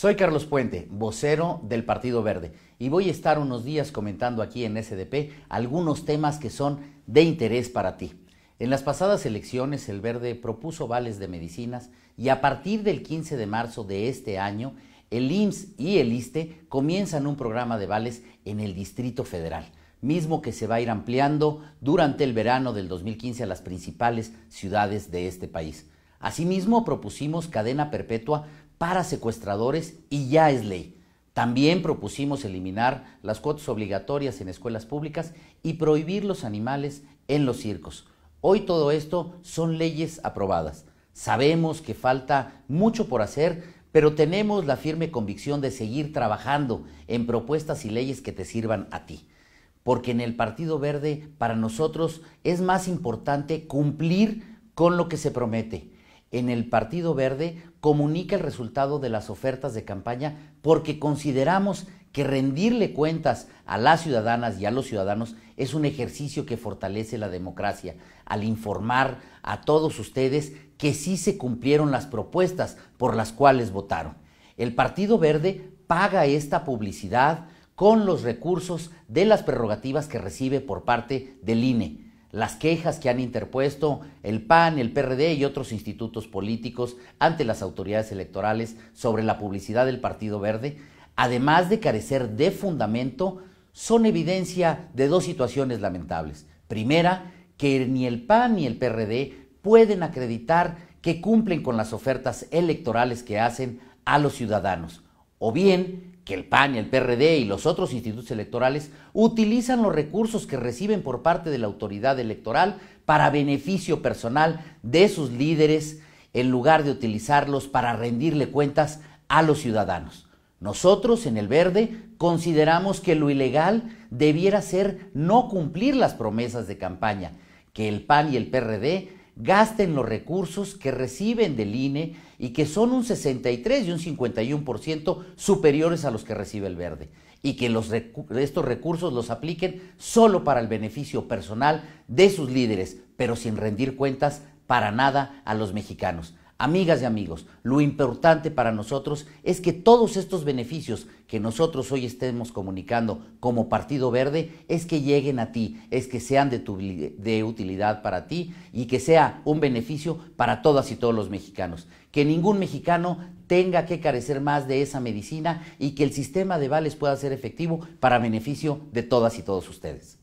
Soy Carlos Puente, vocero del Partido Verde, y voy a estar unos días comentando aquí en SDP algunos temas que son de interés para ti. En las pasadas elecciones el Verde propuso vales de medicinas y a partir del 15 de marzo de este año el IMSS y el ISTE comienzan un programa de vales en el Distrito Federal, mismo que se va a ir ampliando durante el verano del 2015 a las principales ciudades de este país. Asimismo, propusimos cadena perpetua para secuestradores y ya es ley. También propusimos eliminar las cuotas obligatorias en escuelas públicas y prohibir los animales en los circos. Hoy todo esto son leyes aprobadas. Sabemos que falta mucho por hacer, pero tenemos la firme convicción de seguir trabajando en propuestas y leyes que te sirvan a ti. Porque en el Partido Verde para nosotros es más importante cumplir con lo que se promete en el Partido Verde comunica el resultado de las ofertas de campaña porque consideramos que rendirle cuentas a las ciudadanas y a los ciudadanos es un ejercicio que fortalece la democracia, al informar a todos ustedes que sí se cumplieron las propuestas por las cuales votaron. El Partido Verde paga esta publicidad con los recursos de las prerrogativas que recibe por parte del INE las quejas que han interpuesto el PAN, el PRD y otros institutos políticos ante las autoridades electorales sobre la publicidad del Partido Verde, además de carecer de fundamento, son evidencia de dos situaciones lamentables. Primera, que ni el PAN ni el PRD pueden acreditar que cumplen con las ofertas electorales que hacen a los ciudadanos o bien que el PAN, y el PRD y los otros institutos electorales utilizan los recursos que reciben por parte de la autoridad electoral para beneficio personal de sus líderes en lugar de utilizarlos para rendirle cuentas a los ciudadanos. Nosotros en el verde consideramos que lo ilegal debiera ser no cumplir las promesas de campaña, que el PAN y el PRD gasten los recursos que reciben del INE y que son un 63 y un 51% superiores a los que recibe el verde, y que estos recursos los apliquen solo para el beneficio personal de sus líderes, pero sin rendir cuentas para nada a los mexicanos. Amigas y amigos, lo importante para nosotros es que todos estos beneficios que nosotros hoy estemos comunicando como Partido Verde es que lleguen a ti, es que sean de, utilidad para ti y que sea un beneficio para todas y todos los mexicanos. Que ningún mexicano tenga que carecer más de esa medicina y que el sistema de vales pueda ser efectivo para beneficio de todas y todos ustedes.